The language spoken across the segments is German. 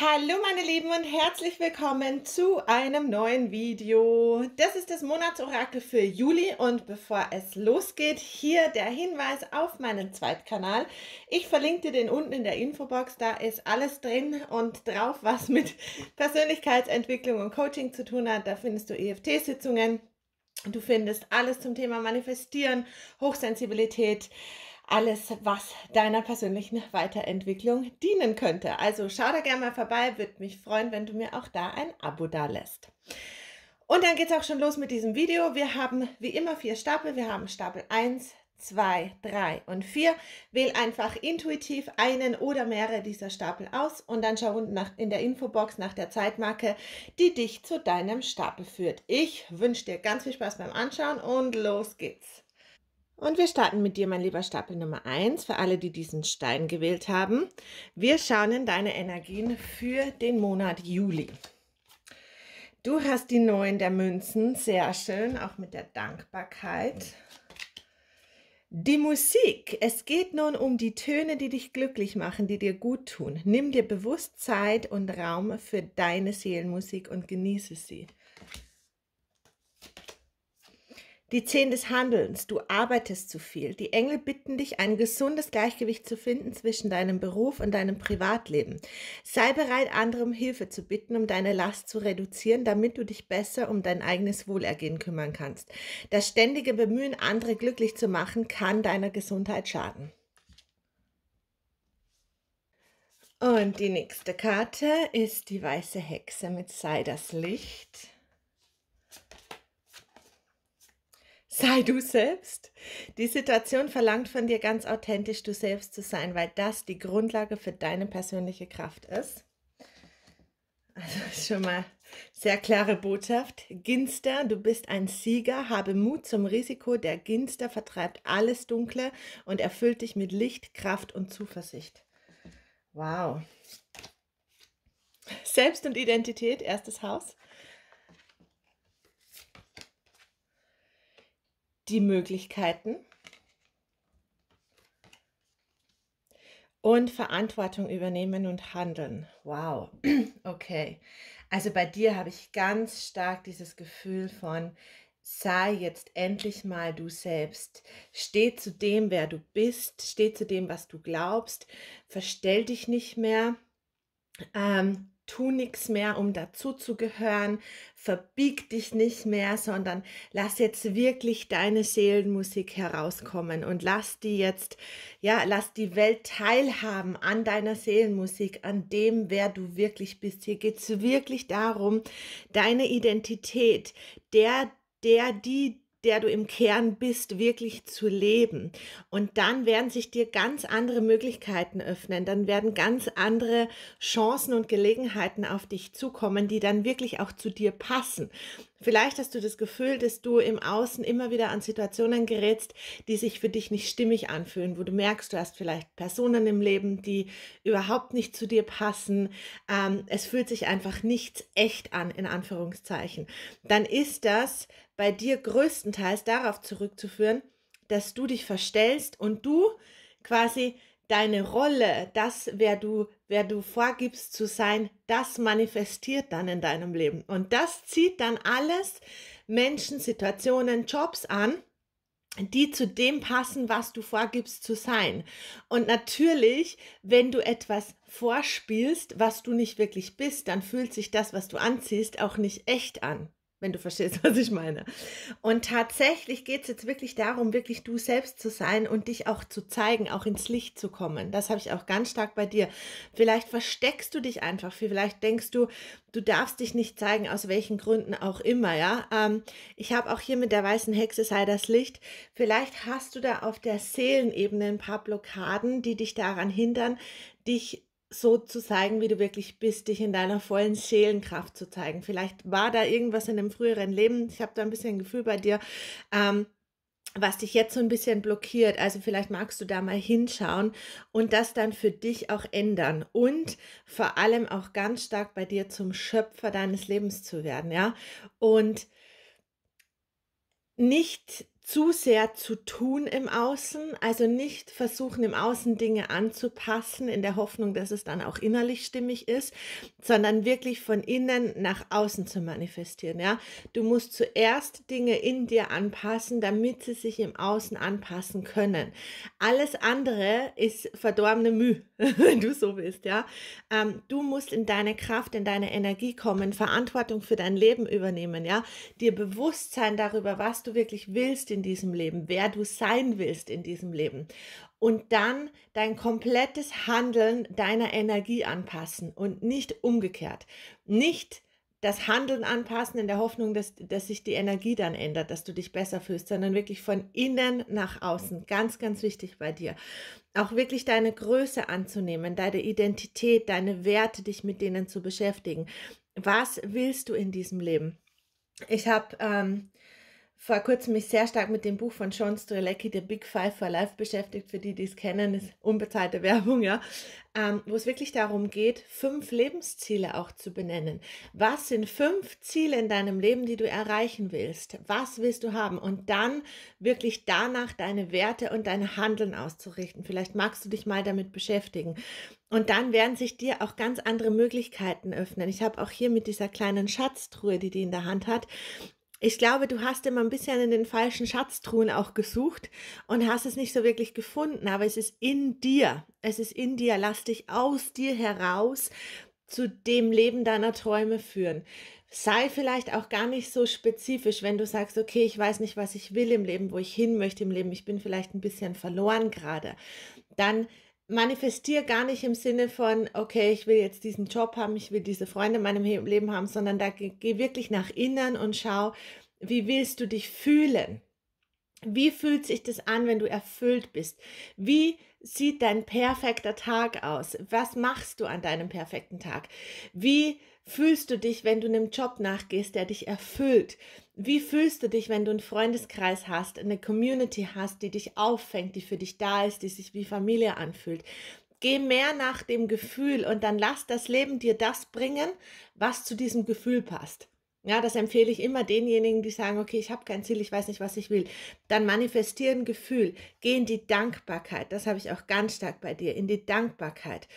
Hallo meine Lieben und herzlich willkommen zu einem neuen Video. Das ist das Monatsorakel für Juli und bevor es losgeht, hier der Hinweis auf meinen Zweitkanal. Ich verlinke dir den unten in der Infobox, da ist alles drin und drauf, was mit Persönlichkeitsentwicklung und Coaching zu tun hat. Da findest du EFT-Sitzungen, du findest alles zum Thema Manifestieren, Hochsensibilität, alles, was deiner persönlichen Weiterentwicklung dienen könnte. Also schau da gerne mal vorbei, würde mich freuen, wenn du mir auch da ein Abo da lässt. Und dann geht es auch schon los mit diesem Video. Wir haben wie immer vier Stapel. Wir haben Stapel 1, 2, 3 und 4. Wähl einfach intuitiv einen oder mehrere dieser Stapel aus und dann schau unten nach, in der Infobox nach der Zeitmarke, die dich zu deinem Stapel führt. Ich wünsche dir ganz viel Spaß beim Anschauen und los geht's. Und wir starten mit dir, mein lieber Stapel Nummer 1, für alle, die diesen Stein gewählt haben. Wir schauen in deine Energien für den Monat Juli. Du hast die Neuen der Münzen, sehr schön, auch mit der Dankbarkeit. Die Musik. Es geht nun um die Töne, die dich glücklich machen, die dir gut tun. Nimm dir bewusst Zeit und Raum für deine Seelenmusik und genieße sie. Die Zehn des Handelns. Du arbeitest zu viel. Die Engel bitten dich, ein gesundes Gleichgewicht zu finden zwischen deinem Beruf und deinem Privatleben. Sei bereit, andere um Hilfe zu bitten, um deine Last zu reduzieren, damit du dich besser um dein eigenes Wohlergehen kümmern kannst. Das ständige Bemühen, andere glücklich zu machen, kann deiner Gesundheit schaden. Und die nächste Karte ist die weiße Hexe mit Sei das Licht. sei du selbst. Die Situation verlangt von dir ganz authentisch du selbst zu sein, weil das die Grundlage für deine persönliche Kraft ist. Also schon mal sehr klare Botschaft. Ginster, du bist ein Sieger, habe Mut zum Risiko. Der Ginster vertreibt alles Dunkle und erfüllt dich mit Licht, Kraft und Zuversicht. Wow. Selbst und Identität, erstes Haus. die Möglichkeiten und Verantwortung übernehmen und handeln. Wow, okay. Also bei dir habe ich ganz stark dieses Gefühl von, sei jetzt endlich mal du selbst. Steh zu dem, wer du bist, steh zu dem, was du glaubst, verstell dich nicht mehr. Ähm, tu nichts mehr, um dazu zu gehören, verbieg dich nicht mehr, sondern lass jetzt wirklich deine Seelenmusik herauskommen und lass die jetzt, ja, lass die Welt teilhaben an deiner Seelenmusik, an dem, wer du wirklich bist. Hier geht es wirklich darum, deine Identität, der, der, die, der du im Kern bist, wirklich zu leben. Und dann werden sich dir ganz andere Möglichkeiten öffnen, dann werden ganz andere Chancen und Gelegenheiten auf dich zukommen, die dann wirklich auch zu dir passen. Vielleicht hast du das Gefühl, dass du im Außen immer wieder an Situationen gerätst, die sich für dich nicht stimmig anfühlen, wo du merkst, du hast vielleicht Personen im Leben, die überhaupt nicht zu dir passen. Ähm, es fühlt sich einfach nichts echt an, in Anführungszeichen. Dann ist das bei dir größtenteils darauf zurückzuführen, dass du dich verstellst und du quasi deine Rolle, das, wer du, wer du vorgibst zu sein, das manifestiert dann in deinem Leben. Und das zieht dann alles Menschen, Situationen, Jobs an die zu dem passen, was du vorgibst zu sein. Und natürlich, wenn du etwas vorspielst, was du nicht wirklich bist, dann fühlt sich das, was du anziehst, auch nicht echt an wenn du verstehst, was ich meine. Und tatsächlich geht es jetzt wirklich darum, wirklich du selbst zu sein und dich auch zu zeigen, auch ins Licht zu kommen. Das habe ich auch ganz stark bei dir. Vielleicht versteckst du dich einfach, vielleicht denkst du, du darfst dich nicht zeigen, aus welchen Gründen auch immer, ja. Ähm, ich habe auch hier mit der weißen Hexe sei das Licht. Vielleicht hast du da auf der Seelenebene ein paar Blockaden, die dich daran hindern, dich so zu zeigen, wie du wirklich bist, dich in deiner vollen Seelenkraft zu zeigen. Vielleicht war da irgendwas in einem früheren Leben, ich habe da ein bisschen ein Gefühl bei dir, ähm, was dich jetzt so ein bisschen blockiert. Also vielleicht magst du da mal hinschauen und das dann für dich auch ändern und vor allem auch ganz stark bei dir zum Schöpfer deines Lebens zu werden, ja? Und nicht zu sehr zu tun im Außen, also nicht versuchen, im Außen Dinge anzupassen, in der Hoffnung, dass es dann auch innerlich stimmig ist, sondern wirklich von innen nach außen zu manifestieren. Ja? Du musst zuerst Dinge in dir anpassen, damit sie sich im Außen anpassen können. Alles andere ist verdorbene Mühe, wenn du so willst. Ja? Ähm, du musst in deine Kraft, in deine Energie kommen, Verantwortung für dein Leben übernehmen, ja? dir Bewusstsein darüber, was du wirklich willst, in diesem Leben, wer du sein willst in diesem Leben. Und dann dein komplettes Handeln deiner Energie anpassen und nicht umgekehrt. Nicht das Handeln anpassen in der Hoffnung, dass, dass sich die Energie dann ändert, dass du dich besser fühlst, sondern wirklich von innen nach außen. Ganz, ganz wichtig bei dir. Auch wirklich deine Größe anzunehmen, deine Identität, deine Werte, dich mit denen zu beschäftigen. Was willst du in diesem Leben? Ich habe ähm, vor kurzem mich sehr stark mit dem Buch von Sean Strelecki, The Big Five for Life, beschäftigt. Für die, die es kennen, ist mhm. unbezahlte Werbung, ja. Ähm, wo es wirklich darum geht, fünf Lebensziele auch zu benennen. Was sind fünf Ziele in deinem Leben, die du erreichen willst? Was willst du haben? Und dann wirklich danach deine Werte und dein Handeln auszurichten. Vielleicht magst du dich mal damit beschäftigen. Und dann werden sich dir auch ganz andere Möglichkeiten öffnen. Ich habe auch hier mit dieser kleinen Schatztruhe, die die in der Hand hat, ich glaube, du hast immer ein bisschen in den falschen Schatztruhen auch gesucht und hast es nicht so wirklich gefunden, aber es ist in dir. Es ist in dir. Lass dich aus dir heraus zu dem Leben deiner Träume führen. Sei vielleicht auch gar nicht so spezifisch, wenn du sagst, okay, ich weiß nicht, was ich will im Leben, wo ich hin möchte im Leben, ich bin vielleicht ein bisschen verloren gerade. Dann manifestiere gar nicht im Sinne von, okay, ich will jetzt diesen Job haben, ich will diese Freunde in meinem Leben haben, sondern da geh, geh wirklich nach innen und schau, wie willst du dich fühlen? Wie fühlt sich das an, wenn du erfüllt bist? Wie sieht dein perfekter Tag aus? Was machst du an deinem perfekten Tag? Wie fühlst du dich, wenn du einem Job nachgehst, der dich erfüllt? Wie fühlst du dich, wenn du einen Freundeskreis hast, eine Community hast, die dich auffängt, die für dich da ist, die sich wie Familie anfühlt? Geh mehr nach dem Gefühl und dann lass das Leben dir das bringen, was zu diesem Gefühl passt. Ja, das empfehle ich immer denjenigen, die sagen, okay, ich habe kein Ziel, ich weiß nicht, was ich will. Dann manifestieren Gefühl, gehen die Dankbarkeit. Das habe ich auch ganz stark bei dir, in die Dankbarkeit.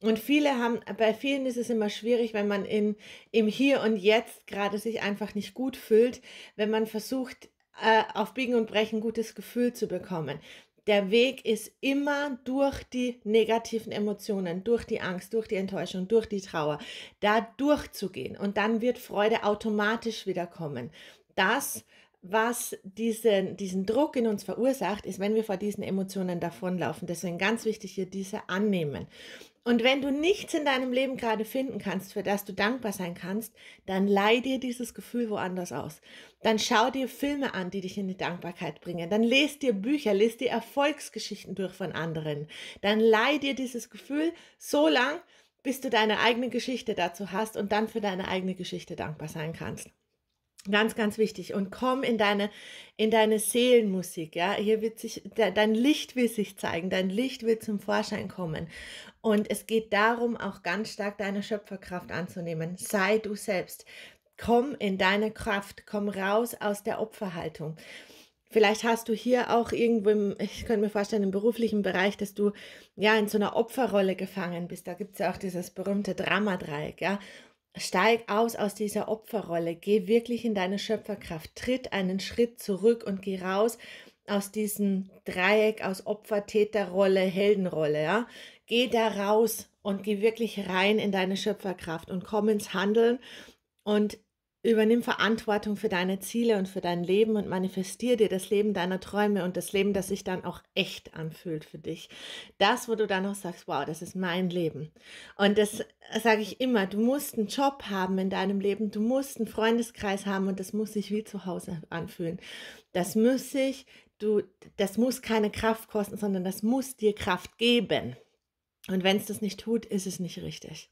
Und viele haben, bei vielen ist es immer schwierig, wenn man in, im Hier und Jetzt gerade sich einfach nicht gut fühlt, wenn man versucht, äh, auf Biegen und Brechen gutes Gefühl zu bekommen der Weg ist immer durch die negativen Emotionen, durch die Angst, durch die Enttäuschung, durch die Trauer, da durchzugehen. Und dann wird Freude automatisch wiederkommen. Das, was diesen, diesen Druck in uns verursacht, ist, wenn wir vor diesen Emotionen davonlaufen. Deswegen ganz wichtig hier diese annehmen. Und wenn du nichts in deinem Leben gerade finden kannst, für das du dankbar sein kannst, dann leih dir dieses Gefühl woanders aus. Dann schau dir Filme an, die dich in die Dankbarkeit bringen. Dann lest dir Bücher, lest dir Erfolgsgeschichten durch von anderen. Dann leih dir dieses Gefühl so lang, bis du deine eigene Geschichte dazu hast und dann für deine eigene Geschichte dankbar sein kannst. Ganz, ganz wichtig. Und komm in deine, in deine Seelenmusik, ja. Hier wird sich, dein Licht will sich zeigen, dein Licht will zum Vorschein kommen. Und es geht darum, auch ganz stark deine Schöpferkraft anzunehmen. Sei du selbst. Komm in deine Kraft. Komm raus aus der Opferhaltung. Vielleicht hast du hier auch irgendwo, im, ich könnte mir vorstellen, im beruflichen Bereich, dass du ja in so einer Opferrolle gefangen bist. Da gibt es ja auch dieses berühmte Dramadreieck, ja. Steig aus aus dieser Opferrolle, geh wirklich in deine Schöpferkraft, tritt einen Schritt zurück und geh raus aus diesem Dreieck aus Opfer, Täterrolle, Heldenrolle, ja. Geh da raus und geh wirklich rein in deine Schöpferkraft und komm ins Handeln und übernimm Verantwortung für deine Ziele und für dein Leben und manifestiere dir das Leben deiner Träume und das Leben, das sich dann auch echt anfühlt für dich. Das, wo du dann noch sagst, wow, das ist mein Leben. Und das sage ich immer, du musst einen Job haben in deinem Leben, du musst einen Freundeskreis haben und das muss sich wie zu Hause anfühlen. Das muss sich, du, das muss keine Kraft kosten, sondern das muss dir Kraft geben. Und wenn es das nicht tut, ist es nicht richtig.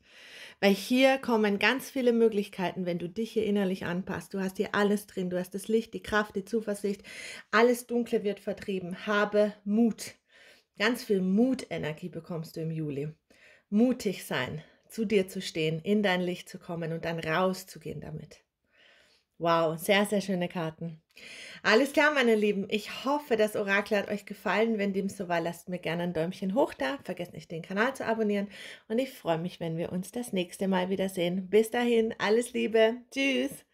Weil hier kommen ganz viele Möglichkeiten, wenn du dich hier innerlich anpasst. Du hast hier alles drin. Du hast das Licht, die Kraft, die Zuversicht. Alles Dunkle wird vertrieben. Habe Mut. Ganz viel Mutenergie bekommst du im Juli. Mutig sein, zu dir zu stehen, in dein Licht zu kommen und dann rauszugehen damit. Wow, sehr, sehr schöne Karten. Alles klar, meine Lieben. Ich hoffe, das Orakel hat euch gefallen. Wenn dem so war, lasst mir gerne ein Däumchen hoch da. Vergesst nicht, den Kanal zu abonnieren. Und ich freue mich, wenn wir uns das nächste Mal wiedersehen. Bis dahin, alles Liebe. Tschüss.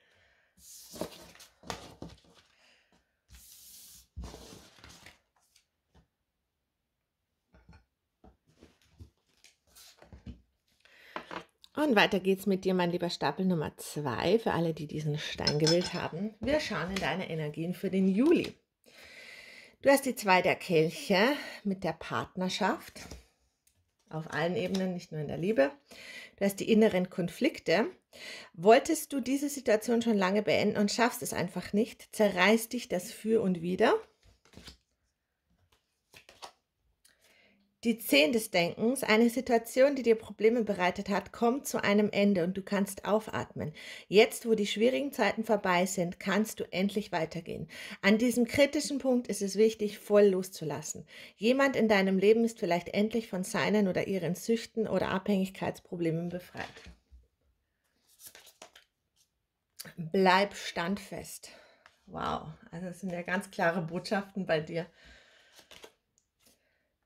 Und weiter geht's mit dir, mein lieber Stapel Nummer zwei für alle, die diesen Stein gewählt haben. Wir schauen in deine Energien für den Juli. Du hast die zwei der Kelche mit der Partnerschaft auf allen Ebenen, nicht nur in der Liebe. Du hast die inneren Konflikte. Wolltest du diese Situation schon lange beenden und schaffst es einfach nicht, zerreißt dich das für und wieder. Die 10 des Denkens, eine Situation, die dir Probleme bereitet hat, kommt zu einem Ende und du kannst aufatmen. Jetzt, wo die schwierigen Zeiten vorbei sind, kannst du endlich weitergehen. An diesem kritischen Punkt ist es wichtig, voll loszulassen. Jemand in deinem Leben ist vielleicht endlich von seinen oder ihren Süchten oder Abhängigkeitsproblemen befreit. Bleib standfest. Wow, also das sind ja ganz klare Botschaften bei dir.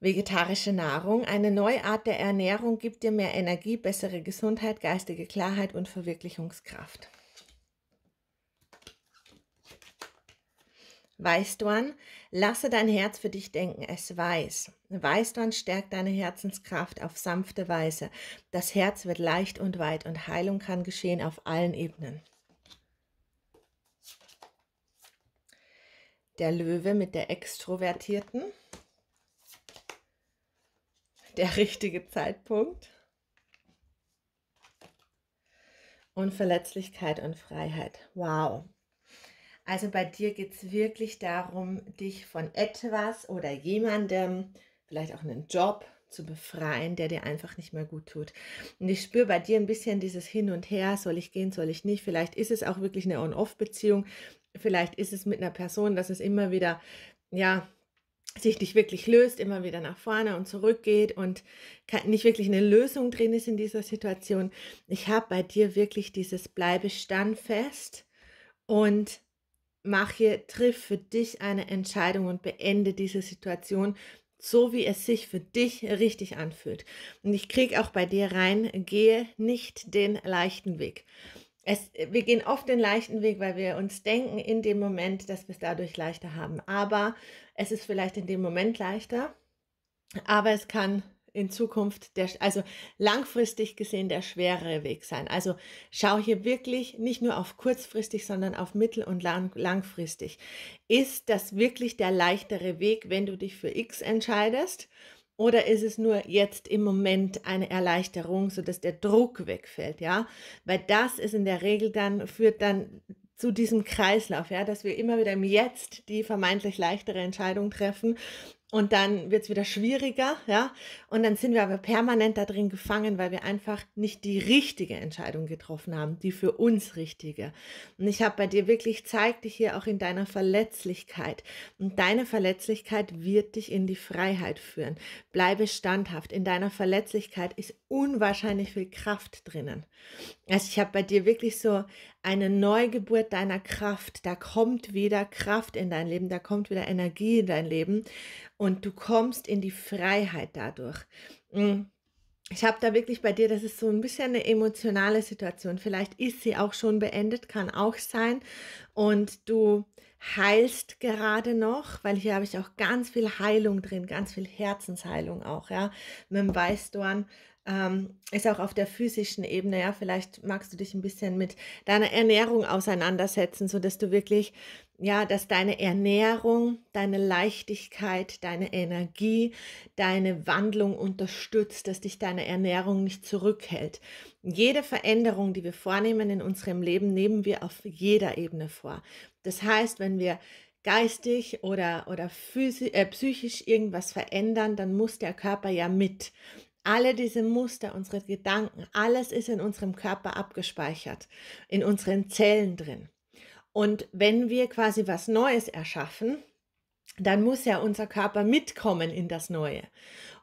Vegetarische Nahrung, eine neue Art der Ernährung, gibt dir mehr Energie, bessere Gesundheit, geistige Klarheit und Verwirklichungskraft. Weißdorn, lasse dein Herz für dich denken, es weiß. Weißdorn stärkt deine Herzenskraft auf sanfte Weise. Das Herz wird leicht und weit und Heilung kann geschehen auf allen Ebenen. Der Löwe mit der Extrovertierten der richtige Zeitpunkt. Und Verletzlichkeit und Freiheit. Wow. Also bei dir geht es wirklich darum, dich von etwas oder jemandem, vielleicht auch einen Job zu befreien, der dir einfach nicht mehr gut tut. Und ich spüre bei dir ein bisschen dieses Hin und Her, soll ich gehen, soll ich nicht. Vielleicht ist es auch wirklich eine On-Off-Beziehung. Vielleicht ist es mit einer Person, dass es immer wieder, ja, sich nicht wirklich löst, immer wieder nach vorne und zurück geht und nicht wirklich eine Lösung drin ist in dieser Situation. Ich habe bei dir wirklich dieses Bleibe standfest und mach hier, triff für dich eine Entscheidung und beende diese Situation, so wie es sich für dich richtig anfühlt. Und ich kriege auch bei dir rein, gehe nicht den leichten Weg. Es, äh, wir gehen oft den leichten Weg, weil wir uns denken in dem Moment, dass wir es dadurch leichter haben. Aber es ist vielleicht in dem Moment leichter, aber es kann in Zukunft der, also langfristig gesehen der schwerere Weg sein. Also schau hier wirklich nicht nur auf kurzfristig, sondern auf mittel- und lang, langfristig. Ist das wirklich der leichtere Weg, wenn du dich für X entscheidest? Oder ist es nur jetzt im Moment eine Erleichterung, sodass der Druck wegfällt, ja? Weil das ist in der Regel dann, führt dann zu diesem Kreislauf, ja, dass wir immer wieder im Jetzt die vermeintlich leichtere Entscheidung treffen und dann wird es wieder schwieriger, ja. Und dann sind wir aber permanent da drin gefangen, weil wir einfach nicht die richtige Entscheidung getroffen haben, die für uns richtige. Und ich habe bei dir wirklich, zeig dich hier auch in deiner Verletzlichkeit. Und deine Verletzlichkeit wird dich in die Freiheit führen. Bleibe standhaft. In deiner Verletzlichkeit ist unwahrscheinlich viel Kraft drinnen. Also ich habe bei dir wirklich so eine Neugeburt deiner Kraft. Da kommt wieder Kraft in dein Leben, da kommt wieder Energie in dein Leben und du kommst in die Freiheit dadurch. Mm. Ich habe da wirklich bei dir, das ist so ein bisschen eine emotionale Situation. Vielleicht ist sie auch schon beendet, kann auch sein. Und du heilst gerade noch, weil hier habe ich auch ganz viel Heilung drin, ganz viel Herzensheilung auch, ja, mit dem Weißdorn ähm, ist auch auf der physischen Ebene, ja, vielleicht magst du dich ein bisschen mit deiner Ernährung auseinandersetzen, so dass du wirklich, ja, dass deine Ernährung, deine Leichtigkeit, deine Energie, deine Wandlung unterstützt, dass dich deine Ernährung nicht zurückhält. Jede Veränderung, die wir vornehmen in unserem Leben, nehmen wir auf jeder Ebene vor. Das heißt, wenn wir geistig oder, oder physisch, äh, psychisch irgendwas verändern, dann muss der Körper ja mit. Alle diese Muster, unsere Gedanken, alles ist in unserem Körper abgespeichert, in unseren Zellen drin. Und wenn wir quasi was Neues erschaffen, dann muss ja unser Körper mitkommen in das Neue.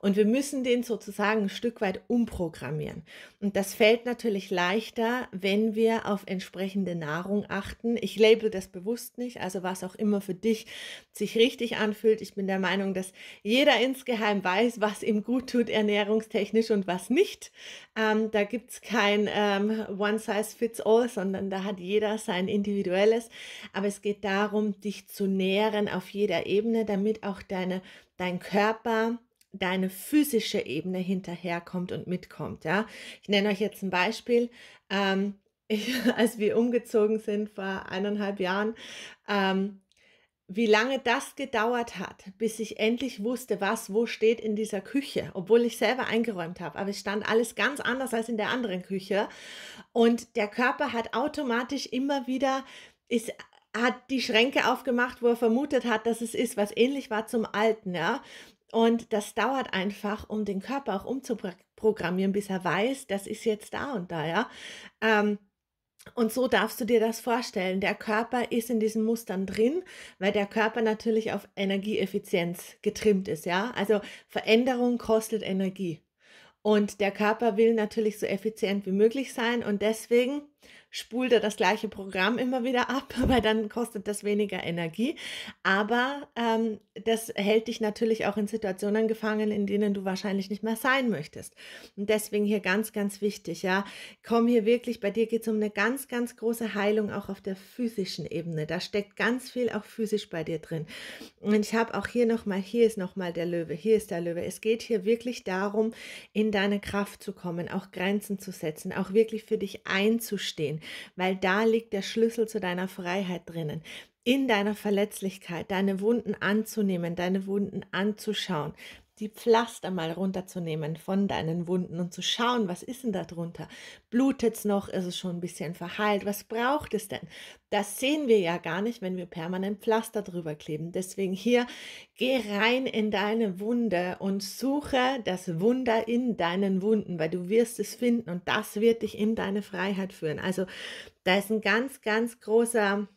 Und wir müssen den sozusagen ein Stück weit umprogrammieren. Und das fällt natürlich leichter, wenn wir auf entsprechende Nahrung achten. Ich label das bewusst nicht, also was auch immer für dich sich richtig anfühlt. Ich bin der Meinung, dass jeder insgeheim weiß, was ihm gut tut ernährungstechnisch und was nicht. Ähm, da gibt es kein ähm, One-Size-Fits-All, sondern da hat jeder sein individuelles. Aber es geht darum, dich zu nähren auf jeder Ebene, damit auch deine, dein Körper deine physische Ebene hinterherkommt und mitkommt. Ja? Ich nenne euch jetzt ein Beispiel. Ähm, ich, als wir umgezogen sind vor eineinhalb Jahren, ähm, wie lange das gedauert hat, bis ich endlich wusste, was wo steht in dieser Küche, obwohl ich selber eingeräumt habe. Aber es stand alles ganz anders als in der anderen Küche. Und der Körper hat automatisch immer wieder, ist, hat die Schränke aufgemacht, wo er vermutet hat, dass es ist, was ähnlich war zum Alten. Ja? Und das dauert einfach, um den Körper auch umzuprogrammieren, bis er weiß, das ist jetzt da und da, ja. Ähm, und so darfst du dir das vorstellen. Der Körper ist in diesen Mustern drin, weil der Körper natürlich auf Energieeffizienz getrimmt ist, ja. Also Veränderung kostet Energie. Und der Körper will natürlich so effizient wie möglich sein und deswegen spult er das gleiche Programm immer wieder ab, weil dann kostet das weniger Energie. Aber ähm, das hält dich natürlich auch in Situationen gefangen, in denen du wahrscheinlich nicht mehr sein möchtest. Und deswegen hier ganz, ganz wichtig, ja, komm hier wirklich, bei dir geht es um eine ganz, ganz große Heilung auch auf der physischen Ebene. Da steckt ganz viel auch physisch bei dir drin. Und ich habe auch hier nochmal, hier ist nochmal der Löwe, hier ist der Löwe. Es geht hier wirklich darum, in deine Kraft zu kommen, auch Grenzen zu setzen, auch wirklich für dich einzustehen weil da liegt der Schlüssel zu deiner Freiheit drinnen. In deiner Verletzlichkeit, deine Wunden anzunehmen, deine Wunden anzuschauen, die Pflaster mal runterzunehmen von deinen Wunden und zu schauen, was ist denn da drunter? es noch? Ist es schon ein bisschen verheilt? Was braucht es denn? Das sehen wir ja gar nicht, wenn wir permanent Pflaster drüber kleben. Deswegen hier, geh rein in deine Wunde und suche das Wunder in deinen Wunden, weil du wirst es finden und das wird dich in deine Freiheit führen. Also da ist ein ganz, ganz großer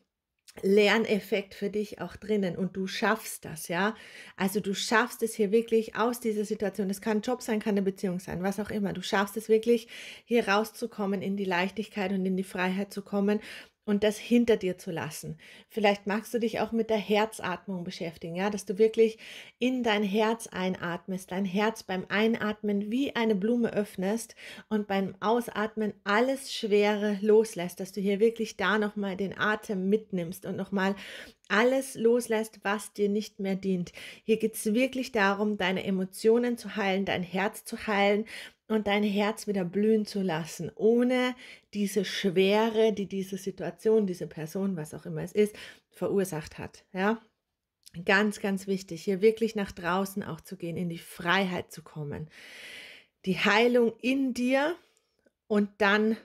Lerneffekt für dich auch drinnen und du schaffst das, ja. Also du schaffst es hier wirklich aus dieser Situation. Es kann ein Job sein, kann eine Beziehung sein, was auch immer. Du schaffst es wirklich hier rauszukommen, in die Leichtigkeit und in die Freiheit zu kommen und das hinter dir zu lassen. Vielleicht magst du dich auch mit der Herzatmung beschäftigen, ja, dass du wirklich in dein Herz einatmest, dein Herz beim Einatmen wie eine Blume öffnest und beim Ausatmen alles Schwere loslässt, dass du hier wirklich da nochmal den Atem mitnimmst und nochmal alles loslässt, was dir nicht mehr dient. Hier geht es wirklich darum, deine Emotionen zu heilen, dein Herz zu heilen und dein Herz wieder blühen zu lassen, ohne diese Schwere, die diese Situation, diese Person, was auch immer es ist, verursacht hat. Ja, ganz, ganz wichtig, hier wirklich nach draußen auch zu gehen, in die Freiheit zu kommen. Die Heilung in dir und dann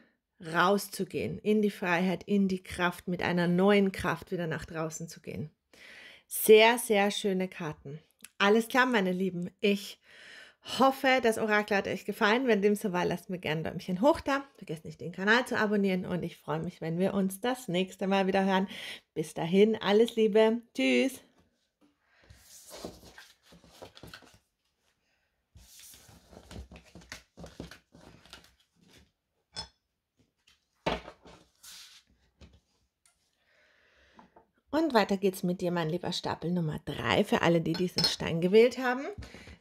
rauszugehen, in die Freiheit, in die Kraft, mit einer neuen Kraft wieder nach draußen zu gehen. Sehr, sehr schöne Karten. Alles klar, meine Lieben. Ich hoffe, das Orakel hat euch gefallen. Wenn dem so war, lasst mir gerne ein Däumchen hoch da. Vergesst nicht, den Kanal zu abonnieren und ich freue mich, wenn wir uns das nächste Mal wieder hören. Bis dahin, alles Liebe. Tschüss. Und weiter geht's mit dir, mein lieber Stapel Nummer 3 für alle, die diesen Stein gewählt haben.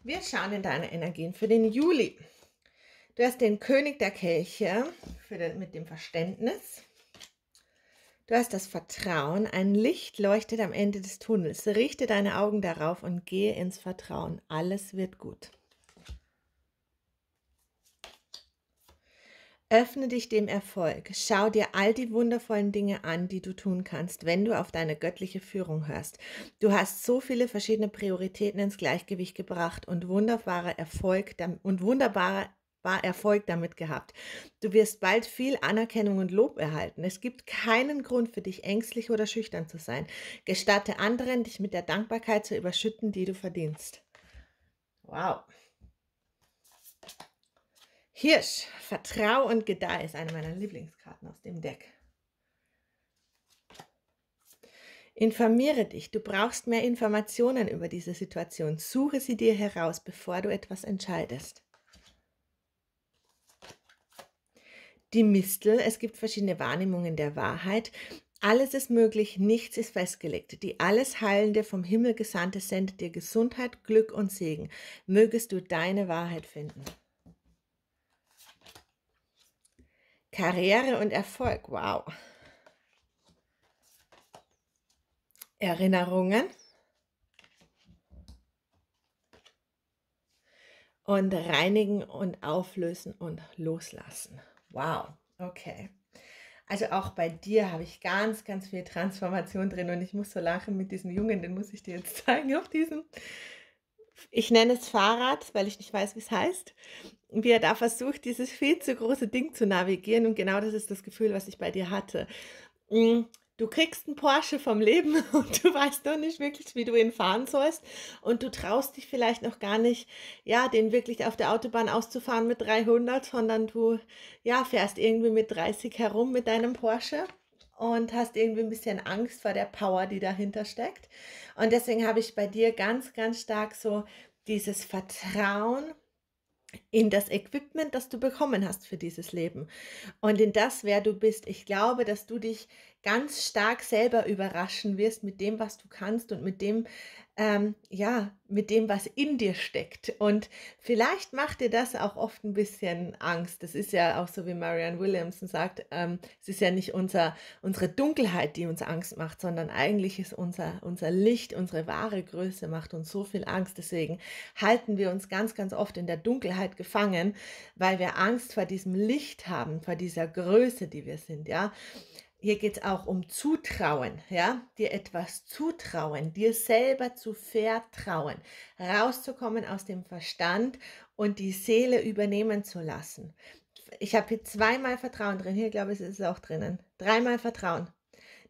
Wir schauen in deine Energien für den Juli. Du hast den König der Kelche den, mit dem Verständnis. Du hast das Vertrauen. Ein Licht leuchtet am Ende des Tunnels. Richte deine Augen darauf und gehe ins Vertrauen. Alles wird gut. Öffne dich dem Erfolg. Schau dir all die wundervollen Dinge an, die du tun kannst, wenn du auf deine göttliche Führung hörst. Du hast so viele verschiedene Prioritäten ins Gleichgewicht gebracht und wunderbarer Erfolg und wunderbarer war Erfolg damit gehabt. Du wirst bald viel Anerkennung und Lob erhalten. Es gibt keinen Grund für dich, ängstlich oder schüchtern zu sein. Gestatte anderen, dich mit der Dankbarkeit zu überschütten, die du verdienst. Wow. Hirsch, Vertrau und Gedeih ist eine meiner Lieblingskarten aus dem Deck. Informiere dich, du brauchst mehr Informationen über diese Situation. Suche sie dir heraus, bevor du etwas entscheidest. Die Mistel, es gibt verschiedene Wahrnehmungen der Wahrheit. Alles ist möglich, nichts ist festgelegt. Die alles Heilende vom Himmel Gesandte sendet dir Gesundheit, Glück und Segen. Mögest du deine Wahrheit finden. Karriere und Erfolg, wow. Erinnerungen. Und reinigen und auflösen und loslassen. Wow, okay. Also auch bei dir habe ich ganz, ganz viel Transformation drin und ich muss so lachen mit diesem Jungen, den muss ich dir jetzt zeigen auf diesem. Ich nenne es Fahrrad, weil ich nicht weiß, wie es heißt wie er da versucht, dieses viel zu große Ding zu navigieren. Und genau das ist das Gefühl, was ich bei dir hatte. Mm, du kriegst einen Porsche vom Leben und du weißt noch nicht wirklich, wie du ihn fahren sollst. Und du traust dich vielleicht noch gar nicht, ja, den wirklich auf der Autobahn auszufahren mit 300, sondern du, ja, fährst irgendwie mit 30 herum mit deinem Porsche und hast irgendwie ein bisschen Angst vor der Power, die dahinter steckt. Und deswegen habe ich bei dir ganz, ganz stark so dieses Vertrauen in das Equipment, das du bekommen hast für dieses Leben und in das, wer du bist. Ich glaube, dass du dich ganz stark selber überraschen wirst mit dem, was du kannst und mit dem, ähm, ja, mit dem, was in dir steckt. Und vielleicht macht dir das auch oft ein bisschen Angst. Das ist ja auch so, wie Marianne Williamson sagt, ähm, es ist ja nicht unser, unsere Dunkelheit, die uns Angst macht, sondern eigentlich ist unser, unser Licht, unsere wahre Größe macht uns so viel Angst. Deswegen halten wir uns ganz, ganz oft in der Dunkelheit gefangen, weil wir Angst vor diesem Licht haben, vor dieser Größe, die wir sind, ja hier geht es auch um Zutrauen, ja, dir etwas zutrauen, dir selber zu vertrauen, rauszukommen aus dem Verstand und die Seele übernehmen zu lassen. Ich habe hier zweimal Vertrauen drin, hier glaube ich, ist es auch drinnen. Dreimal Vertrauen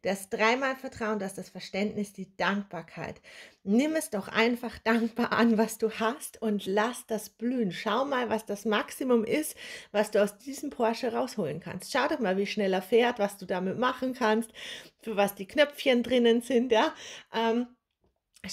das dreimal Vertrauen, das das Verständnis, die Dankbarkeit. Nimm es doch einfach dankbar an, was du hast und lass das blühen. Schau mal, was das Maximum ist, was du aus diesem Porsche rausholen kannst. Schau doch mal, wie schnell er fährt, was du damit machen kannst, für was die Knöpfchen drinnen sind, ja. Ähm,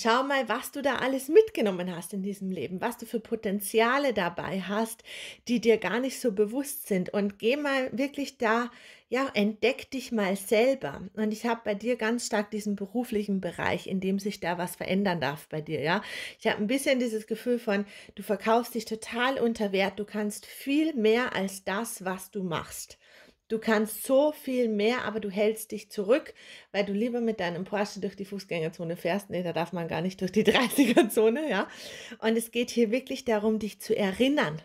Schau mal, was du da alles mitgenommen hast in diesem Leben, was du für Potenziale dabei hast, die dir gar nicht so bewusst sind. Und geh mal wirklich da, ja, entdeck dich mal selber. Und ich habe bei dir ganz stark diesen beruflichen Bereich, in dem sich da was verändern darf bei dir, ja. Ich habe ein bisschen dieses Gefühl von, du verkaufst dich total unter Wert, du kannst viel mehr als das, was du machst. Du kannst so viel mehr, aber du hältst dich zurück, weil du lieber mit deinem Porsche durch die Fußgängerzone fährst. Nee, da darf man gar nicht durch die 30er-Zone, ja. Und es geht hier wirklich darum, dich zu erinnern,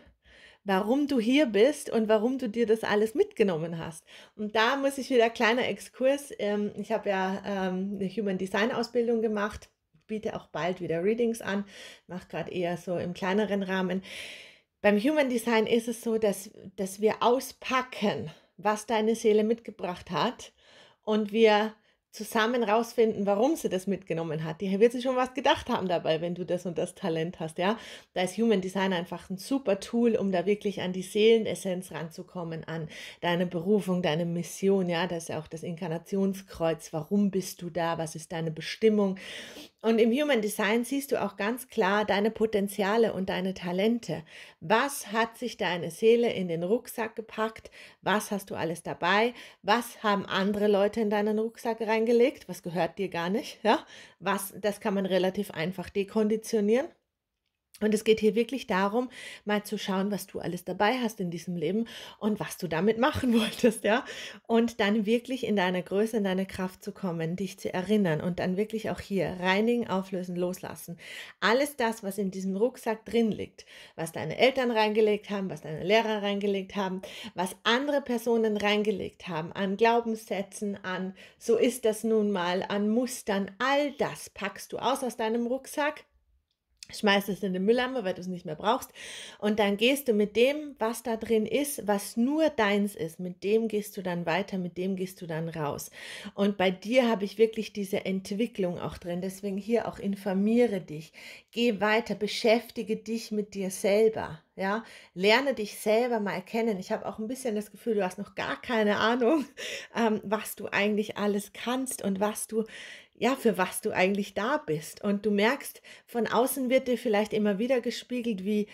warum du hier bist und warum du dir das alles mitgenommen hast. Und da muss ich wieder kleiner Exkurs. Ähm, ich habe ja ähm, eine Human Design Ausbildung gemacht, biete auch bald wieder Readings an, mache gerade eher so im kleineren Rahmen. Beim Human Design ist es so, dass, dass wir auspacken, was deine Seele mitgebracht hat und wir zusammen rausfinden, warum sie das mitgenommen hat. Die wird sich schon was gedacht haben dabei, wenn du das und das Talent hast, ja. Da ist Human Design einfach ein super Tool, um da wirklich an die Seelenessenz ranzukommen, an deine Berufung, deine Mission, ja. Das ist ja auch das Inkarnationskreuz. Warum bist du da? Was ist deine Bestimmung? Und im Human Design siehst du auch ganz klar deine Potenziale und deine Talente. Was hat sich deine Seele in den Rucksack gepackt? Was hast du alles dabei? Was haben andere Leute in deinen Rucksack reingelegt? Was gehört dir gar nicht? Ja? Was, das kann man relativ einfach dekonditionieren. Und es geht hier wirklich darum, mal zu schauen, was du alles dabei hast in diesem Leben und was du damit machen wolltest, ja. Und dann wirklich in deiner Größe, in deine Kraft zu kommen, dich zu erinnern und dann wirklich auch hier reinigen, auflösen, loslassen. Alles das, was in diesem Rucksack drin liegt, was deine Eltern reingelegt haben, was deine Lehrer reingelegt haben, was andere Personen reingelegt haben, an Glaubenssätzen, an so ist das nun mal, an Mustern, all das packst du aus aus deinem Rucksack schmeißt es in den Mülleimer, weil du es nicht mehr brauchst. Und dann gehst du mit dem, was da drin ist, was nur deins ist, mit dem gehst du dann weiter, mit dem gehst du dann raus. Und bei dir habe ich wirklich diese Entwicklung auch drin. Deswegen hier auch informiere dich, geh weiter, beschäftige dich mit dir selber. Ja, lerne dich selber mal kennen. Ich habe auch ein bisschen das Gefühl, du hast noch gar keine Ahnung, ähm, was du eigentlich alles kannst und was du ja, für was du eigentlich da bist. Und du merkst, von außen wird dir vielleicht immer wieder gespiegelt, wie,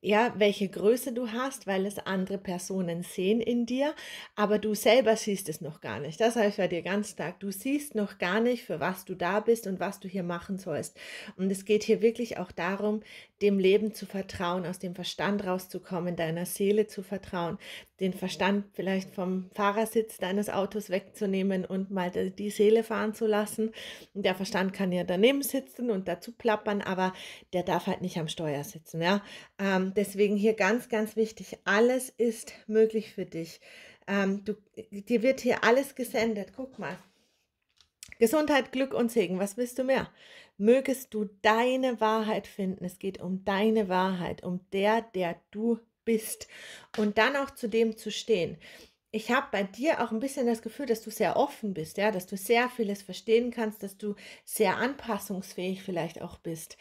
ja, welche Größe du hast, weil es andere Personen sehen in dir, aber du selber siehst es noch gar nicht. Das heißt bei dir ganz stark, du siehst noch gar nicht, für was du da bist und was du hier machen sollst. Und es geht hier wirklich auch darum, dem Leben zu vertrauen, aus dem Verstand rauszukommen, deiner Seele zu vertrauen, den Verstand vielleicht vom Fahrersitz deines Autos wegzunehmen und mal die Seele fahren zu lassen. Und der Verstand kann ja daneben sitzen und dazu plappern, aber der darf halt nicht am Steuer sitzen. Ja? Ähm, deswegen hier ganz, ganz wichtig, alles ist möglich für dich. Ähm, du, dir wird hier alles gesendet. Guck mal. Gesundheit, Glück und Segen. Was willst du mehr? mögest du deine Wahrheit finden. Es geht um deine Wahrheit, um der, der du bist. Und dann auch zu dem zu stehen. Ich habe bei dir auch ein bisschen das Gefühl, dass du sehr offen bist, ja, dass du sehr vieles verstehen kannst, dass du sehr anpassungsfähig vielleicht auch bist.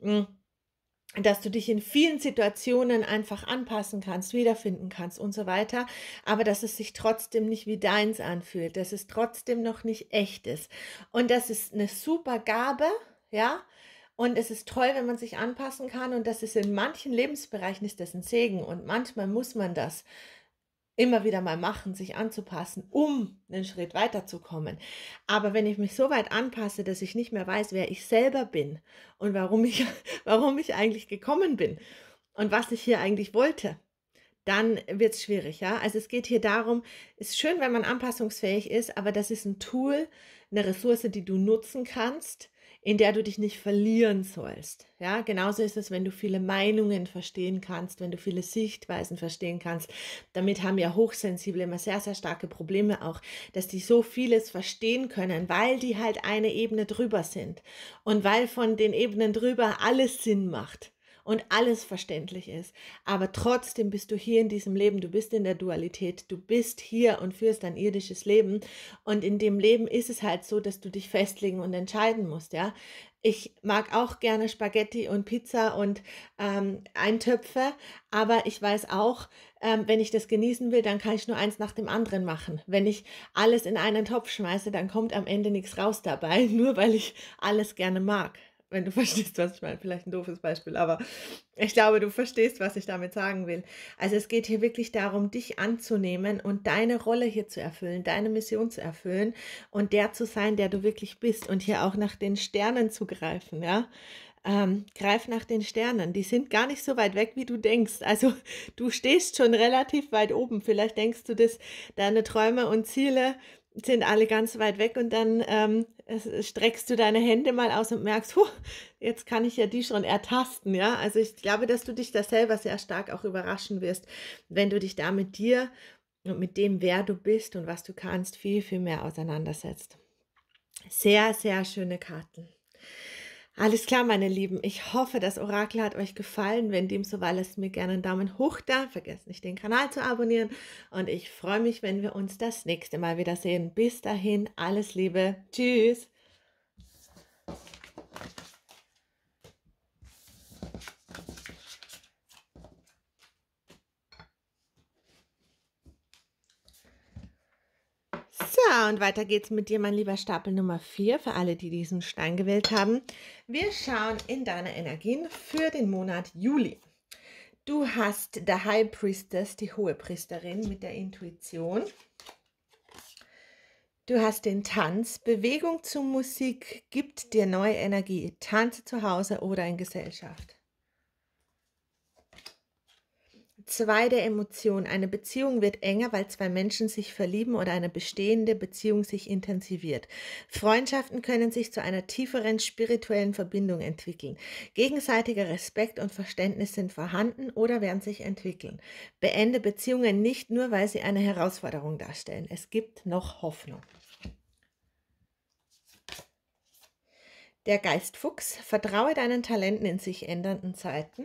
Hm. dass du dich in vielen Situationen einfach anpassen kannst, wiederfinden kannst und so weiter, aber dass es sich trotzdem nicht wie deins anfühlt, dass es trotzdem noch nicht echt ist. Und das ist eine super Gabe, ja. Und es ist toll, wenn man sich anpassen kann und das ist in manchen Lebensbereichen ist das ein Segen und manchmal muss man das immer wieder mal machen, sich anzupassen, um einen Schritt weiterzukommen. Aber wenn ich mich so weit anpasse, dass ich nicht mehr weiß, wer ich selber bin und warum ich, warum ich eigentlich gekommen bin und was ich hier eigentlich wollte, dann wird es schwierig, ja. Also es geht hier darum, ist schön, wenn man anpassungsfähig ist, aber das ist ein Tool, eine Ressource, die du nutzen kannst, in der du dich nicht verlieren sollst. Ja, genauso ist es, wenn du viele Meinungen verstehen kannst, wenn du viele Sichtweisen verstehen kannst. Damit haben ja Hochsensible immer sehr, sehr starke Probleme auch, dass die so vieles verstehen können, weil die halt eine Ebene drüber sind und weil von den Ebenen drüber alles Sinn macht und alles verständlich ist. Aber trotzdem bist du hier in diesem Leben, du bist in der Dualität, du bist hier und führst dein irdisches Leben. Und in dem Leben ist es halt so, dass du dich festlegen und entscheiden musst, ja. Ich mag auch gerne Spaghetti und Pizza und ähm, Eintöpfe, aber ich weiß auch, ähm, wenn ich das genießen will, dann kann ich nur eins nach dem anderen machen. Wenn ich alles in einen Topf schmeiße, dann kommt am Ende nichts raus dabei, nur weil ich alles gerne mag wenn du verstehst, was ich meine. Vielleicht ein doofes Beispiel, aber ich glaube, du verstehst, was ich damit sagen will. Also es geht hier wirklich darum, dich anzunehmen und deine Rolle hier zu erfüllen, deine Mission zu erfüllen und der zu sein, der du wirklich bist und hier auch nach den Sternen zu greifen, ja. Ähm, greif nach den Sternen. Die sind gar nicht so weit weg, wie du denkst. Also du stehst schon relativ weit oben. Vielleicht denkst du, dass deine Träume und Ziele sind alle ganz weit weg und dann ähm, streckst du deine Hände mal aus und merkst, huh, jetzt kann ich ja die schon ertasten, ja. Also ich glaube, dass du dich da selber sehr stark auch überraschen wirst, wenn du dich da mit dir und mit dem, wer du bist und was du kannst, viel, viel mehr auseinandersetzt. Sehr, sehr schöne Karten. Alles klar, meine Lieben. Ich hoffe, das Orakel hat euch gefallen. Wenn dem so war, lasst mir gerne einen Daumen hoch da. Vergesst nicht, den Kanal zu abonnieren. Und ich freue mich, wenn wir uns das nächste Mal wiedersehen. Bis dahin, alles Liebe. Tschüss. So, und weiter geht's mit dir, mein lieber Stapel Nummer 4, für alle, die diesen Stein gewählt haben. Wir schauen in deine Energien für den Monat Juli. Du hast der High Priestess, die hohe Priesterin mit der Intuition. Du hast den Tanz. Bewegung zu Musik gibt dir neue Energie. Tanze zu Hause oder in Gesellschaft zwei der Emotionen. Eine Beziehung wird enger, weil zwei Menschen sich verlieben oder eine bestehende Beziehung sich intensiviert. Freundschaften können sich zu einer tieferen spirituellen Verbindung entwickeln. Gegenseitiger Respekt und Verständnis sind vorhanden oder werden sich entwickeln. Beende Beziehungen nicht nur, weil sie eine Herausforderung darstellen. Es gibt noch Hoffnung. Der Geistfuchs, vertraue deinen Talenten in sich ändernden Zeiten.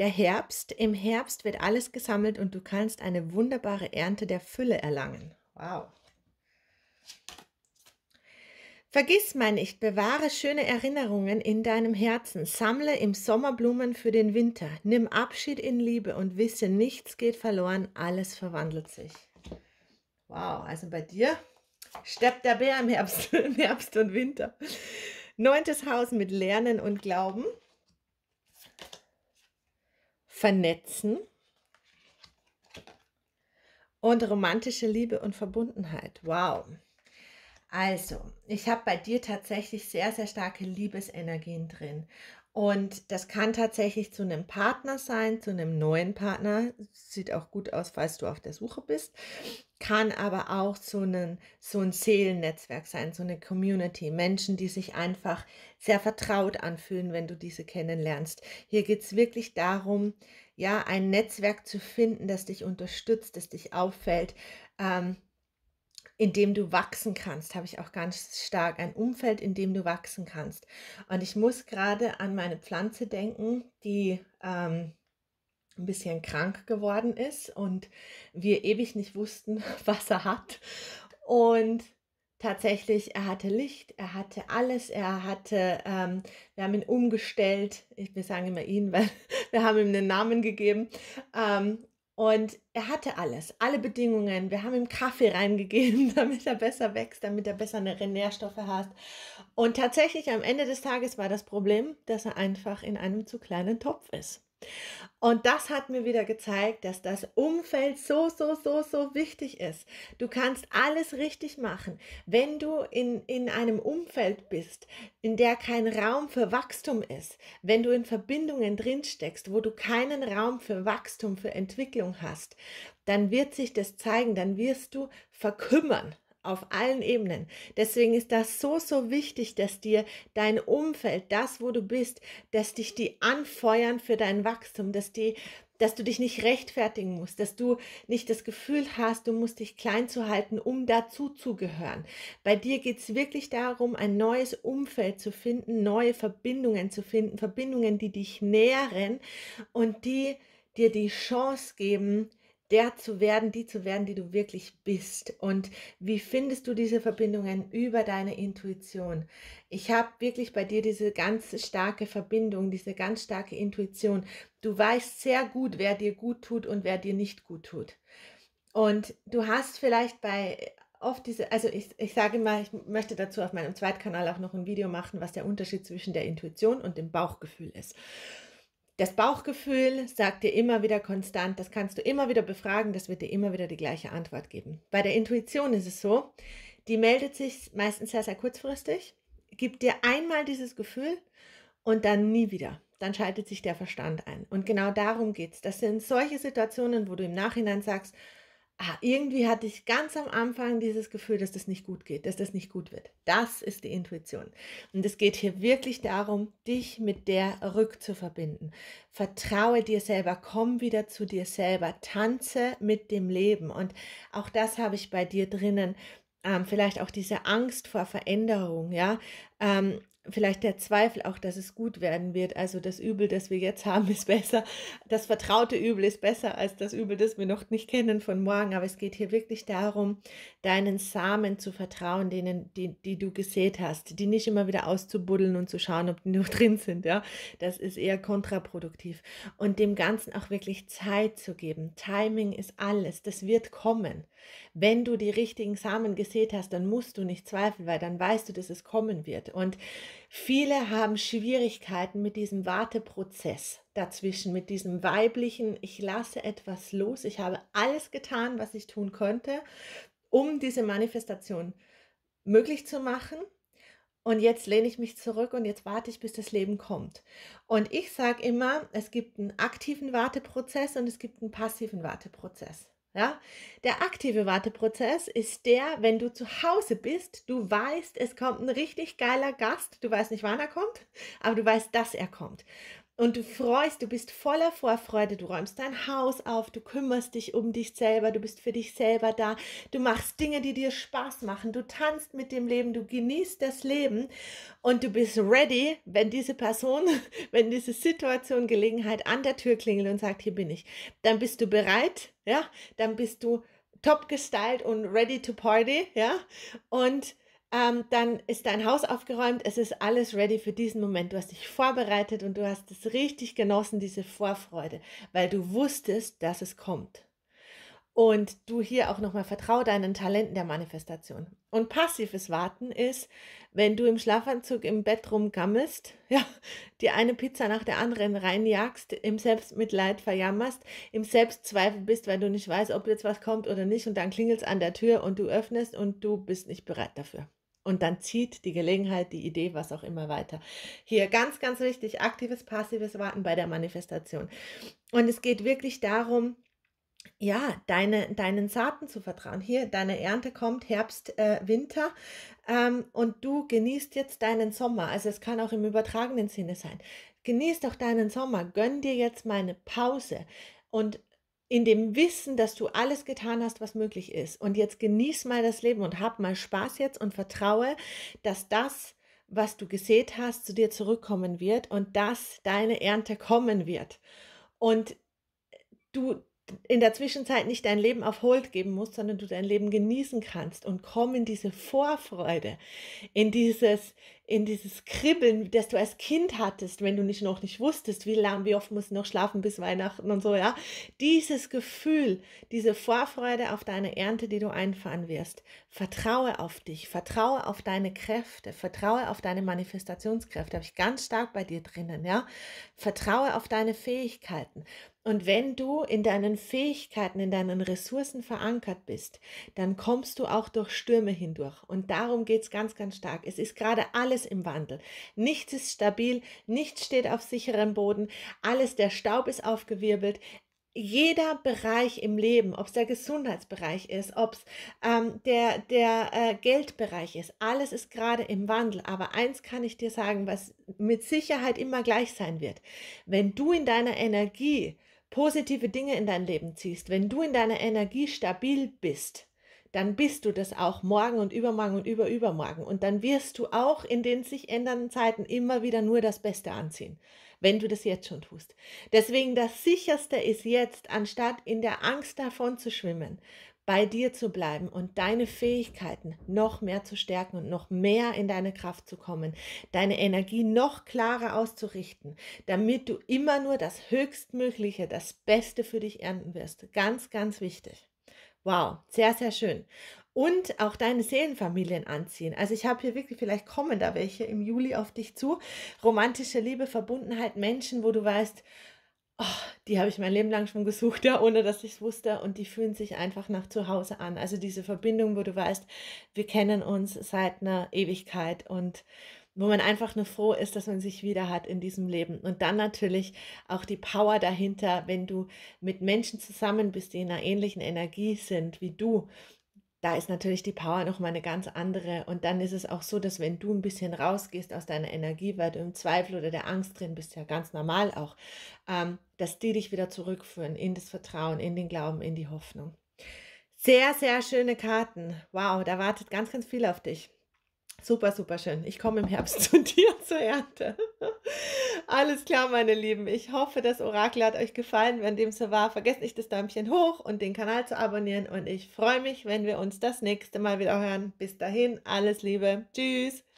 Der Herbst, im Herbst wird alles gesammelt und du kannst eine wunderbare Ernte der Fülle erlangen. Wow. Vergiss mein nicht, bewahre schöne Erinnerungen in deinem Herzen, sammle im Sommer Blumen für den Winter, nimm Abschied in Liebe und wisse, nichts geht verloren, alles verwandelt sich. Wow, also bei dir steppt der Bär im Herbst, im Herbst und Winter. Neuntes Haus mit Lernen und Glauben. Vernetzen und romantische Liebe und Verbundenheit. Wow. Also, ich habe bei dir tatsächlich sehr, sehr starke Liebesenergien drin. Und das kann tatsächlich zu einem Partner sein, zu einem neuen Partner. Sieht auch gut aus, falls du auf der Suche bist. Kann aber auch so ein, so ein Seelennetzwerk sein, so eine Community. Menschen, die sich einfach sehr vertraut anfühlen, wenn du diese kennenlernst. Hier geht es wirklich darum, ja, ein Netzwerk zu finden, das dich unterstützt, das dich auffällt. Ähm, in dem du wachsen kannst, habe ich auch ganz stark. Ein Umfeld, in dem du wachsen kannst. Und ich muss gerade an meine Pflanze denken, die ähm, ein bisschen krank geworden ist und wir ewig nicht wussten, was er hat. Und tatsächlich, er hatte Licht, er hatte alles, er hatte, ähm, wir haben ihn umgestellt, ich, wir sagen immer ihn, weil wir haben ihm einen Namen gegeben, ähm, und er hatte alles, alle Bedingungen. Wir haben ihm Kaffee reingegeben, damit er besser wächst, damit er bessere Nährstoffe hat. Und tatsächlich am Ende des Tages war das Problem, dass er einfach in einem zu kleinen Topf ist. Und das hat mir wieder gezeigt, dass das Umfeld so, so, so, so wichtig ist. Du kannst alles richtig machen, wenn du in, in einem Umfeld bist, in der kein Raum für Wachstum ist, wenn du in Verbindungen drinsteckst, wo du keinen Raum für Wachstum, für Entwicklung hast, dann wird sich das zeigen, dann wirst du verkümmern, auf allen Ebenen. Deswegen ist das so, so wichtig, dass dir dein Umfeld, das, wo du bist, dass dich die anfeuern für dein Wachstum, dass die dass du dich nicht rechtfertigen musst, dass du nicht das Gefühl hast, du musst dich klein zu halten, um dazu zu gehören. Bei dir geht es wirklich darum, ein neues Umfeld zu finden, neue Verbindungen zu finden, Verbindungen, die dich nähren und die dir die Chance geben, der zu werden, die zu werden, die du wirklich bist. Und wie findest du diese Verbindungen über deine Intuition? Ich habe wirklich bei dir diese ganz starke Verbindung, diese ganz starke Intuition. Du weißt sehr gut, wer dir gut tut und wer dir nicht gut tut. Und du hast vielleicht bei äh, oft diese, also ich, ich sage mal, ich möchte dazu auf meinem Zweitkanal auch noch ein Video machen, was der Unterschied zwischen der Intuition und dem Bauchgefühl ist. Das Bauchgefühl sagt dir immer wieder konstant, das kannst du immer wieder befragen, das wird dir immer wieder die gleiche Antwort geben. Bei der Intuition ist es so, die meldet sich meistens sehr, sehr kurzfristig, gibt dir einmal dieses Gefühl und dann nie wieder. Dann schaltet sich der Verstand ein. Und genau darum geht es. Das sind solche Situationen, wo du im Nachhinein sagst, Ah, irgendwie hatte ich ganz am Anfang dieses Gefühl, dass das nicht gut geht, dass das nicht gut wird. Das ist die Intuition. Und es geht hier wirklich darum, dich mit der rückzuverbinden. Vertraue dir selber, komm wieder zu dir selber, tanze mit dem Leben. Und auch das habe ich bei dir drinnen. Ähm, vielleicht auch diese Angst vor Veränderung, ja. Ähm, vielleicht der Zweifel auch, dass es gut werden wird. Also das Übel, das wir jetzt haben, ist besser. Das vertraute Übel ist besser als das Übel, das wir noch nicht kennen von morgen. Aber es geht hier wirklich darum, deinen Samen zu vertrauen, denen, die, die du gesät hast, die nicht immer wieder auszubuddeln und zu schauen, ob die noch drin sind. Ja, das ist eher kontraproduktiv. Und dem Ganzen auch wirklich Zeit zu geben. Timing ist alles. Das wird kommen wenn du die richtigen Samen gesät hast, dann musst du nicht zweifeln, weil dann weißt du, dass es kommen wird. Und viele haben Schwierigkeiten mit diesem Warteprozess dazwischen, mit diesem weiblichen, ich lasse etwas los, ich habe alles getan, was ich tun konnte, um diese Manifestation möglich zu machen. Und jetzt lehne ich mich zurück und jetzt warte ich, bis das Leben kommt. Und ich sage immer, es gibt einen aktiven Warteprozess und es gibt einen passiven Warteprozess. Ja? Der aktive Warteprozess ist der, wenn du zu Hause bist, du weißt, es kommt ein richtig geiler Gast, du weißt nicht, wann er kommt, aber du weißt, dass er kommt und du freust, du bist voller Vorfreude, du räumst dein Haus auf, du kümmerst dich um dich selber, du bist für dich selber da, du machst Dinge, die dir Spaß machen, du tanzt mit dem Leben, du genießt das Leben und du bist ready, wenn diese Person, wenn diese Situation, Gelegenheit an der Tür klingelt und sagt, hier bin ich, dann bist du bereit, ja, dann bist du top gestylt und ready to party, ja, und ähm, dann ist dein Haus aufgeräumt, es ist alles ready für diesen Moment. Du hast dich vorbereitet und du hast es richtig genossen, diese Vorfreude, weil du wusstest, dass es kommt. Und du hier auch nochmal vertrau deinen Talenten der Manifestation. Und passives Warten ist, wenn du im Schlafanzug im Bett rumgammelst, ja, die eine Pizza nach der anderen reinjagst, im Selbstmitleid verjammerst, im Selbstzweifel bist, weil du nicht weißt, ob jetzt was kommt oder nicht. Und dann klingelt es an der Tür und du öffnest und du bist nicht bereit dafür. Und dann zieht die Gelegenheit, die Idee, was auch immer weiter. Hier ganz, ganz wichtig, aktives, passives Warten bei der Manifestation. Und es geht wirklich darum, ja, deine, deinen Saaten zu vertrauen. Hier, deine Ernte kommt Herbst, äh, Winter ähm, und du genießt jetzt deinen Sommer. Also es kann auch im übertragenen Sinne sein. Genieß doch deinen Sommer, gönn dir jetzt meine Pause und in dem Wissen, dass du alles getan hast, was möglich ist. Und jetzt genieß mal das Leben und hab mal Spaß jetzt und vertraue, dass das, was du gesät hast, zu dir zurückkommen wird und dass deine Ernte kommen wird. Und du in der Zwischenzeit nicht dein Leben auf Hold geben musst, sondern du dein Leben genießen kannst und komm in diese Vorfreude, in dieses, in dieses Kribbeln, das du als Kind hattest, wenn du nicht noch nicht wusstest, wie lang, wie oft muss noch schlafen bis Weihnachten und so, ja. Dieses Gefühl, diese Vorfreude auf deine Ernte, die du einfahren wirst. Vertraue auf dich, vertraue auf deine Kräfte, vertraue auf deine Manifestationskräfte, habe ich ganz stark bei dir drinnen, ja. Vertraue auf deine Fähigkeiten. Und wenn du in deinen Fähigkeiten, in deinen Ressourcen verankert bist, dann kommst du auch durch Stürme hindurch. Und darum geht es ganz, ganz stark. Es ist gerade alles alles im Wandel. Nichts ist stabil, nichts steht auf sicherem Boden, alles, der Staub ist aufgewirbelt, jeder Bereich im Leben, ob es der Gesundheitsbereich ist, ob es ähm, der, der äh, Geldbereich ist, alles ist gerade im Wandel. Aber eins kann ich dir sagen, was mit Sicherheit immer gleich sein wird. Wenn du in deiner Energie positive Dinge in dein Leben ziehst, wenn du in deiner Energie stabil bist, dann bist du das auch morgen und übermorgen und überübermorgen. Und dann wirst du auch in den sich ändernden Zeiten immer wieder nur das Beste anziehen, wenn du das jetzt schon tust. Deswegen das Sicherste ist jetzt, anstatt in der Angst davon zu schwimmen, bei dir zu bleiben und deine Fähigkeiten noch mehr zu stärken und noch mehr in deine Kraft zu kommen, deine Energie noch klarer auszurichten, damit du immer nur das Höchstmögliche, das Beste für dich ernten wirst. Ganz, ganz wichtig. Wow, sehr, sehr schön. Und auch deine Seelenfamilien anziehen. Also ich habe hier wirklich, vielleicht kommen da welche im Juli auf dich zu. Romantische Liebe, Verbundenheit, Menschen, wo du weißt, oh, die habe ich mein Leben lang schon gesucht, ja, ohne dass ich es wusste. Und die fühlen sich einfach nach zu Hause an. Also diese Verbindung, wo du weißt, wir kennen uns seit einer Ewigkeit und wo man einfach nur froh ist, dass man sich wieder hat in diesem Leben. Und dann natürlich auch die Power dahinter, wenn du mit Menschen zusammen bist, die in einer ähnlichen Energie sind wie du. Da ist natürlich die Power nochmal eine ganz andere. Und dann ist es auch so, dass wenn du ein bisschen rausgehst aus deiner Energie, weil du im Zweifel oder der Angst drin bist, ja ganz normal auch, ähm, dass die dich wieder zurückführen in das Vertrauen, in den Glauben, in die Hoffnung. Sehr, sehr schöne Karten. Wow, da wartet ganz, ganz viel auf dich. Super, super schön. Ich komme im Herbst zu dir zur Ernte. Alles klar, meine Lieben. Ich hoffe, das Orakel hat euch gefallen. Wenn dem so war, vergesst nicht das Däumchen hoch und den Kanal zu abonnieren. Und ich freue mich, wenn wir uns das nächste Mal wieder hören. Bis dahin, alles Liebe. Tschüss.